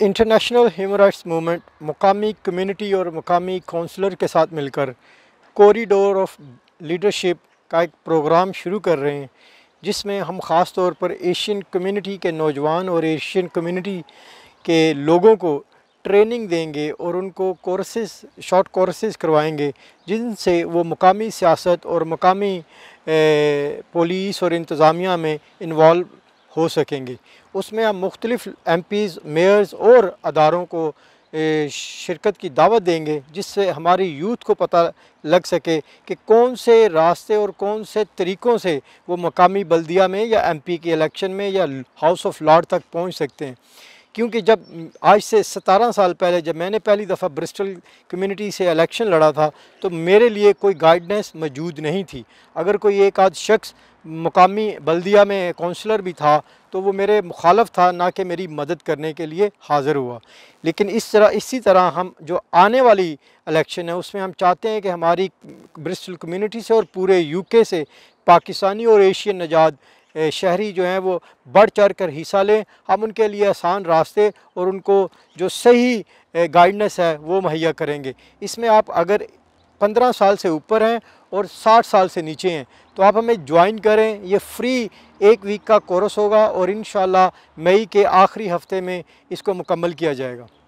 international human rights movement मुकामी community और मुकामी काउंसलर के साथ मिलकर कॉरिडोर ऑफ लीडरशिप का एक प्रोग्राम शुरू कर रहे हैं जिसमें हम ख़ास तौर पर एशियन कम्युनिटी के नौजवान और एशियन कम्युनिटी के लोगों को ट्रेनिंग देंगे और उनको कोर्सेस शॉर्ट कोर्सेस करवाएंगे जिनसे वो मुकामी सियासत और मुकामी पुलिस और इंतज़ामिया में इन्वॉल्व हो सकेंगी उसमें हम मुख्तलिफ़ एम पीज़ मेयर्स और अदारों को शिरकत की दावत देंगे जिससे हमारी यूथ को पता लग सके कि कौन से रास्ते और कौन से तरीक़ों से वो मकामी बल्दिया में या एमपी के इलेक्शन में या हाउस ऑफ लॉर्ड तक पहुंच सकते हैं क्योंकि जब आज से सतारह साल पहले जब मैंने पहली दफ़ा ब्रिस्टल कम्युनिटी से इलेक्शन लड़ा था तो मेरे लिए कोई गाइडनेस मौजूद नहीं थी अगर कोई एक आध शख्स मुकामी बल्दिया में काउंसलर भी था तो वो मेरे मुखालफ था ना कि मेरी मदद करने के लिए हाज़िर हुआ लेकिन इस तरह इसी तरह हम जो आने वाली इलेक्शन है उसमें हम चाहते हैं कि हमारी ब्रिस्टल कम्युनिटी से और पूरे यूके से पाकिस्तानी और एशियन नजाद शहरी जो हैं वो बढ़ चढ़ कर हिस्सा लें हम उनके लिए आसान रास्ते और उनको जो सही गाइडनेस है वो मुहैया करेंगे इसमें आप अगर पंद्रह साल से ऊपर हैं और साठ साल से नीचे हैं तो आप हमें ज्वाइन करें ये फ्री एक वीक का कोर्स होगा और इन मई के आखिरी हफ़्ते में इसको मुकम्मल किया जाएगा